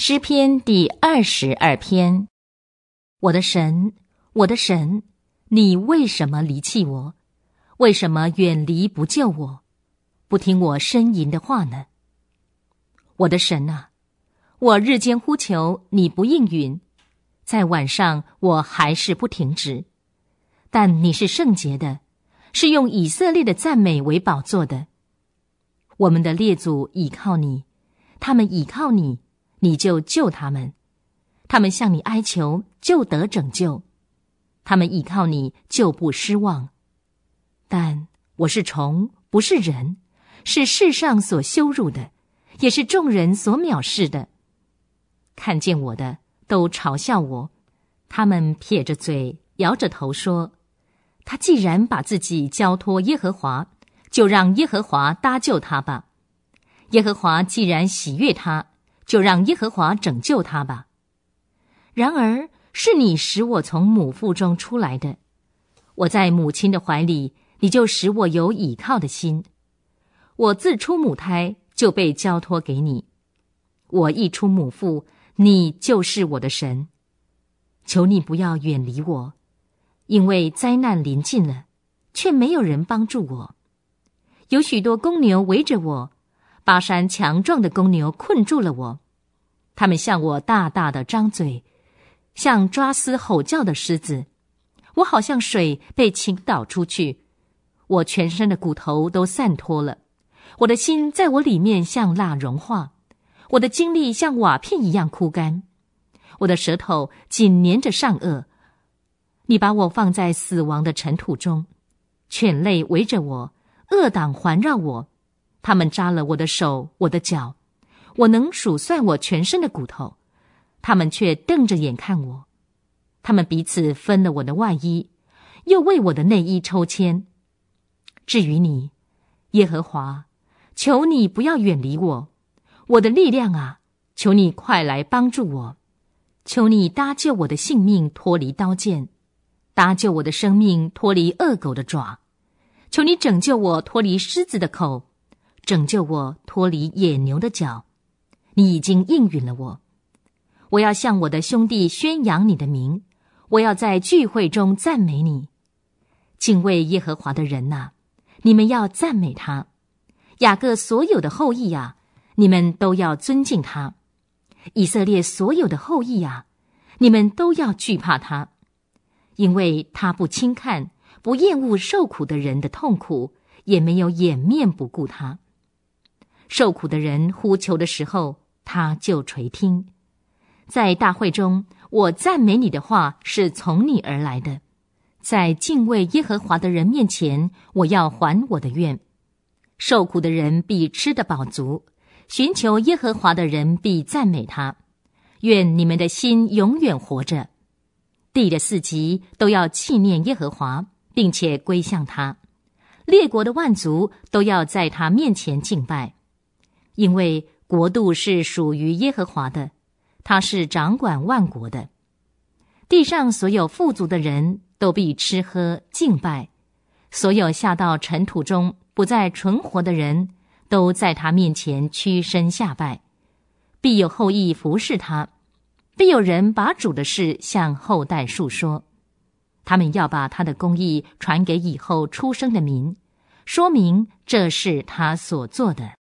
诗篇第二十二篇，我的神，我的神，你为什么离弃我？为什么远离不救我？不听我呻吟的话呢？我的神啊，我日间呼求你不应允，在晚上我还是不停止。但你是圣洁的，是用以色列的赞美为宝座的。我们的列祖倚靠你，他们倚靠你。你就救他们，他们向你哀求就得拯救，他们倚靠你就不失望。但我是虫，不是人，是世上所羞辱的，也是众人所藐视的。看见我的都嘲笑我，他们撇着嘴，摇着头说：“他既然把自己交托耶和华，就让耶和华搭救他吧。耶和华既然喜悦他。”就让耶和华拯救他吧。然而，是你使我从母腹中出来的；我在母亲的怀里，你就使我有倚靠的心。我自出母胎就被交托给你，我一出母腹，你就是我的神。求你不要远离我，因为灾难临近了，却没有人帮助我。有许多公牛围着我。巴山强壮的公牛困住了我，他们向我大大的张嘴，像抓嘶吼叫的狮子。我好像水被倾倒出去，我全身的骨头都散脱了，我的心在我里面像蜡融化，我的精力像瓦片一样枯干，我的舌头紧粘着上颚。你把我放在死亡的尘土中，犬类围着我，恶党环绕我。他们扎了我的手，我的脚，我能数算我全身的骨头；他们却瞪着眼看我，他们彼此分了我的外衣，又为我的内衣抽签。至于你，耶和华，求你不要远离我，我的力量啊，求你快来帮助我，求你搭救我的性命脱离刀剑，搭救我的生命脱离恶狗的爪，求你拯救我脱离狮子的口。拯救我脱离野牛的脚，你已经应允了我。我要向我的兄弟宣扬你的名，我要在聚会中赞美你。敬畏耶和华的人呐。你们要赞美他；雅各所有的后裔呀，你们都要尊敬他；以色列所有的后裔呀，你们都要惧怕他，因为他不轻看不厌恶受苦的人的痛苦，也没有掩面不顾他。受苦的人呼求的时候，他就垂听。在大会中，我赞美你的话是从你而来的。在敬畏耶和华的人面前，我要还我的愿。受苦的人必吃得饱足，寻求耶和华的人必赞美他。愿你们的心永远活着。地的四极都要纪念耶和华，并且归向他。列国的万族都要在他面前敬拜。因为国度是属于耶和华的，他是掌管万国的。地上所有富足的人都必吃喝敬拜，所有下到尘土中不再存活的人都在他面前屈身下拜，必有后裔服侍他，必有人把主的事向后代述说，他们要把他的公义传给以后出生的民，说明这是他所做的。